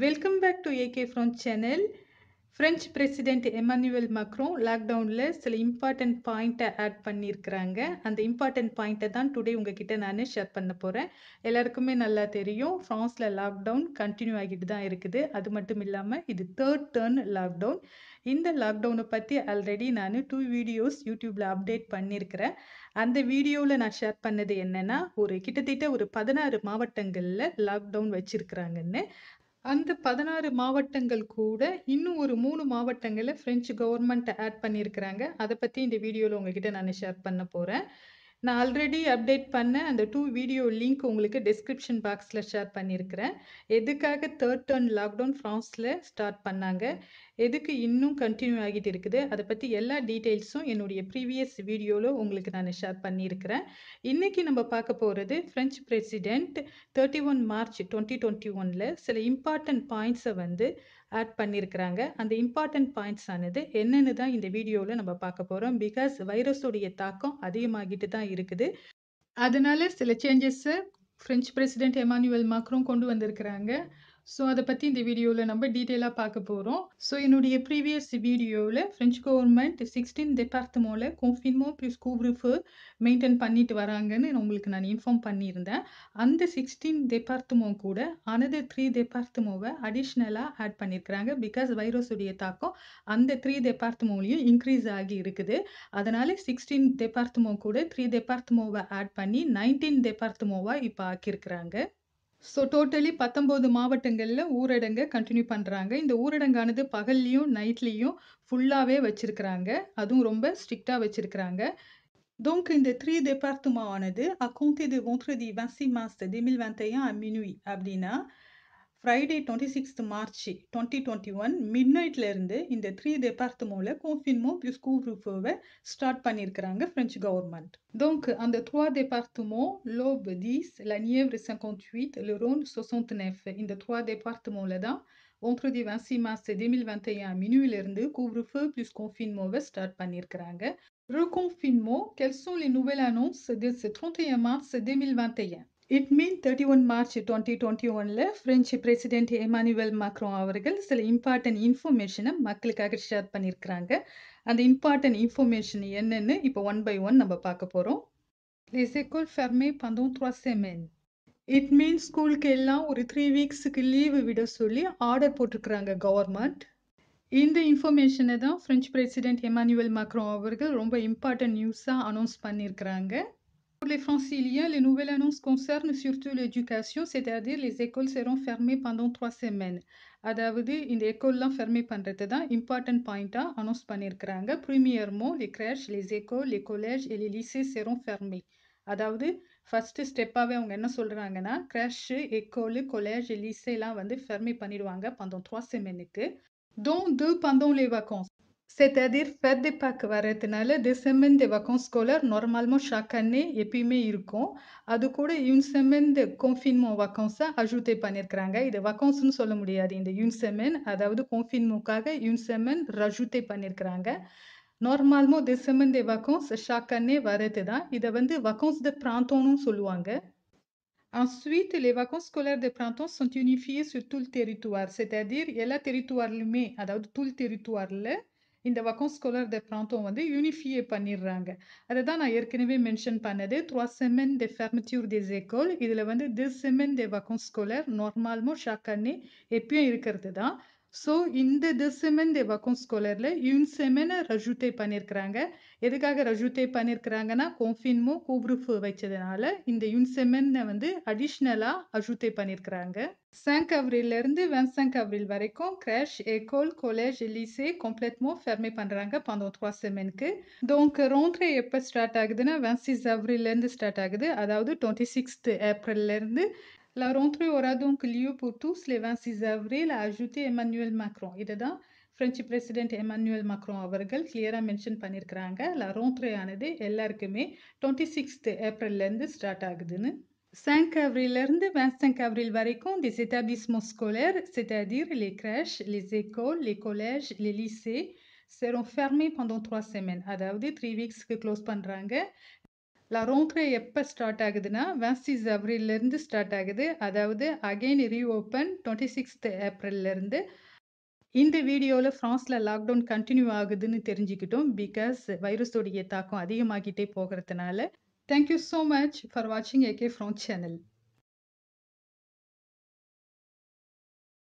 Welcome back to AK from channel French president Emmanuel Macron லாக்டவுனில் சில important பாயிண்ட்டை add பண்ணியிருக்கிறாங்க அந்த இம்பார்ட்டன்ட் பாயிண்ட்டை தான் டுடே உங்ககிட்ட நான் ஷேர் பண்ண போகிறேன் எல்லாருக்குமே நல்லா தெரியும் ஃப்ரான்ஸில் லாக்டவுன் கண்டினியூ ஆகிட்டு தான் இருக்குது அது மட்டும் இல்லாமல் இது தேர்ட் டேர்ன் லாக்டவுன் இந்த லாக்டவுனை பற்றி ஆல்ரெடி நான் டூ வீடியோஸ் யூடியூப்பில் அப்டேட் பண்ணியிருக்கிறேன் அந்த வீடியோவில் நான் ஷேர் பண்ணது என்னென்னா ஒரு கிட்டத்தட்ட ஒரு பதினாறு மாவட்டங்களில் லாக்டவுன் வச்சுருக்கிறாங்கன்னு அந்த பதினாறு மாவட்டங்கள் கூட, இன்னும் ஒரு மூணு மாவட்டங்களில் பிரெஞ்சு கவர்மெண்ட் ஆட் பண்ணியிருக்கிறாங்க. அதை பத்தி இந்த வீடியோவில் உங்ககிட்ட நான் ஷேர் பண்ண போறேன். நான் ஆல்ரெடி அப்டேட் பண்ண அந்த டூ வீடியோ லிங்க் உங்களுக்கு டிஸ்கிரிப்ஷன் பாக்ஸில் ஷேர் பண்ணியிருக்கிறேன் எதுக்காக தேர்ட் டர்ன் லாக்டவுன் ஃப்ரான்ஸில் ஸ்டார்ட் பண்ணாங்க எதுக்கு இன்னும் கண்டினியூ ஆகிட்டு இருக்குது அதை பற்றி எல்லா டீட்டெயில்ஸும் என்னுடைய ப்ரீவியஸ் வீடியோவில் உங்களுக்கு நான் ஷேர் பண்ணியிருக்கிறேன் இன்றைக்கி நம்ம பார்க்க போகிறது French president thirty one March twenty twenty ஒனில் சில இம்பார்ட்டன்ட் பாயிண்ட்ஸை வந்து ஆட் பண்ணியிருக்கிறாங்க அந்த இம்பார்ட்டன்ட் பாயிண்ட்ஸ் ஆனது என்னென்னு தான் இந்த வீடியோவில் நம்ம பார்க்க போகிறோம் பிகாஸ் வைரஸுடைய தாக்கம் அதிகமாகிட்டு தான் இருக்குது அதனால சில சேஞ்சஸ்ஸை ஃப்ரெஞ்ச் பிரசிடென்ட் எமானுவல் மாக்ரோம் கொண்டு வந்திருக்கிறாங்க ஸோ அதை பற்றி இந்த வீடியோவில் நம்ம டீட்டெயிலாக பார்க்க போகிறோம் ஸோ என்னுடைய ப்ரீவியஸ் வீடியோவில் ஃப்ரெஞ்சு கவர்மெண்ட் சிக்ஸ்டீன் டெபார்ட்மெண்ட்டில் கோஃபின்மோ ப்ளஸ் கூப்ரூஃபு மெயின்டைன் பண்ணிட்டு வராங்கன்னு உங்களுக்கு நான் இன்ஃபார்ம் பண்ணியிருந்தேன் அந்த சிக்ஸ்டீன் டெபார்ட்மோ கூட அனதர் த்ரீ டெபார்ட்மோவை அடிஷ்னலாக ஆட் பண்ணியிருக்கிறாங்க பிகாஸ் வைரஸுடைய தாக்கம் அந்த த்ரீ டெபார்ட்மோலையும் இன்க்ரீஸ் ஆகி இருக்குது அதனால் சிக்ஸ்டீன் டெபார்ட்மோ கூட த்ரீ டெபார்ட்மோவை ஆட் பண்ணி நைன்டீன் டெபார்ட்மோவாக இப்போ ஆக்கியிருக்கிறாங்க ஸோ டோட்டலி 19 மாவட்டங்களில் ஊரடங்கை கண்டினியூ பண்றாங்க. இந்த ஊரடங்கானது பகல்லையும் நைட்லேயும் ஃபுல்லாகவே வச்சிருக்கிறாங்க. அதுவும் ரொம்ப ஸ்ட்ரிக்டாக வச்சுருக்கிறாங்க Donc இந்த 3 départements ஆனது, à compter de vendredi 26 mars 2021 à minuit அப்படின்னா 26th March 2021, midnight twenty twenty de மிட் நைட்லேருந்து இந்த த்ரீ டெபார்ட்மெண்ட்ல couvre-feu ரூஃபோவை ஸ்டார்ட் பண்ணியிருக்கிறாங்க French government Donc, en de trois départements, l'Aube 10, la Nièvre 58, le Rhône 69. In de trois départements là entre du 26 mars 2021 minuit de couvre-feu plus confinement va start krange. Reconfinement, quelles sont les nouvelles annonces de ce 31 mars 2021 it mean thirty one March twenty twenty ஒனில் French president Emmanuel Macron அவர்கள் சில important இன்ஃபர்மேஷனை மக்களுக்காக share பண்ணியிருக்கிறாங்க அந்த important information என்னென்னு இப்போ one by one நம்ம பார்க்க போகிறோம் Les ஃபர்மே பந்தோம் pendant இட் மீன்ஸ் ஸ்கூலுக்கு எல்லாம் ஒரு த்ரீ வீக்ஸுக்கு லீவு விட சொல்லி ஆர்டர் போட்டிருக்கிறாங்க கவர்மெண்ட் இந்த இன்ஃபர்மேஷனை தான் ஃப்ரெஞ்ச் பிரசிடென்ட் எமானுவல் மக்ரோ அவர்கள் ரொம்ப இம்பார்ட்டன்ட் நியூஸாக அனௌன்ஸ் பண்ணியிருக்கிறாங்க Pour les franciliens, les nouvelles annonces concernent surtout l'éducation, c'est-à-dire les écoles seront fermées pendant trois semaines. À Davodi, une école fermée pendant trois semaines. Important point premièrement, les crèches, les écoles, les collèges et les lycées seront fermés. À Davodi, la faste est pas venue à Solderangana. Crèches, écoles, collèges et lycées seront fermées pendant trois semaines, dont deux pendant les vacances. C'est-à-dire fête de Pâques va les deux semaines de vacances scolaires normalement chaque année et puis mais ils a une semaine de confinement vacances ajouté Les vacances Il vacances nous sommes une semaine. de confinement kaga une semaine rajouté panier Normalement deux semaines de vacances chaque année varatda. Il de vacances de printemps nous sommes hein. Ensuite, les vacances scolaires de printemps sont unifiées sur tout le territoire. C'est-à-dire il y a le territoire y a tout le territoire les vacances scolaires de printemps être unifiées par une rang. À cette date-là, il est néanmoins mentionné y trois semaines de fermeture des écoles et le vendre deux semaines de vacances scolaires normalement chaque année. Et puis, il est écrit que, so இந்த டிசெமன் தேவாக்கும் ஸ்கோலரில் இன்செமனை ரஜூட்டே பண்ணியிருக்கிறாங்க எதுக்காக ரஜூட்டே பண்ணியிருக்கிறாங்கன்னா கோஃபின்மோ கூப்ரூஃப் வச்சதுனால இந்த யுன்செமனை வந்து அடிஷ்னலாக அஜூட்டே பண்ணியிருக்கிறாங்க சாங்க் அவ்ரிலேருந்து வென் சாங்க் அவ்ரில் வரைக்கும் கிரேஷ் école, collège et lycée complètement fermé பண்ணுறாங்க pendant த்ரீ செமனுக்கு donc rentrée எப்போ ஸ்டார்ட் ஆகுதுன்னா வென் சிக்ஸ் ஸ்டார்ட் ஆகுது அதாவது டுவெண்ட்டி சிக்ஸ்த் ஏப்ரல்லேருந்து La rentrée aura donc lieu pour tous le 26 avril, a ajouté Emmanuel Macron. Et dedans, French President Emmanuel Macron அவர்கள் panirkranga la rentrée anade ellarkume 26th சிக்ஸ்த் lende start Le 5 avril, 25 avril les des établissements scolaires, c'est-à-dire les crèches, les écoles, les collèges, les lycées, seront fermés pendant trois semaines. que close Pandranga. லா ரோங்க்ரே எப்போ start ஆகுதுன்னா வேஸ்டிஸ் அப்ரிலேருந்து start ஆகுது அதாவது again reopen twenty sixth ஏப்ரல்லேருந்து இந்த வீடியோவில் ஃப்ரான்ஸில் லாக்டவுன் கண்டினியூ ஆகுதுன்னு தெரிஞ்சுக்கிட்டோம் பிகாஸ் வைரஸோடைய தாக்கம் அதிகமாகிட்டே போகிறதுனால தேங்க்யூ ஸோ மச் ஃபார் வாட்சிங் ஏகே ஃப்ரான்ஸ் சேனல்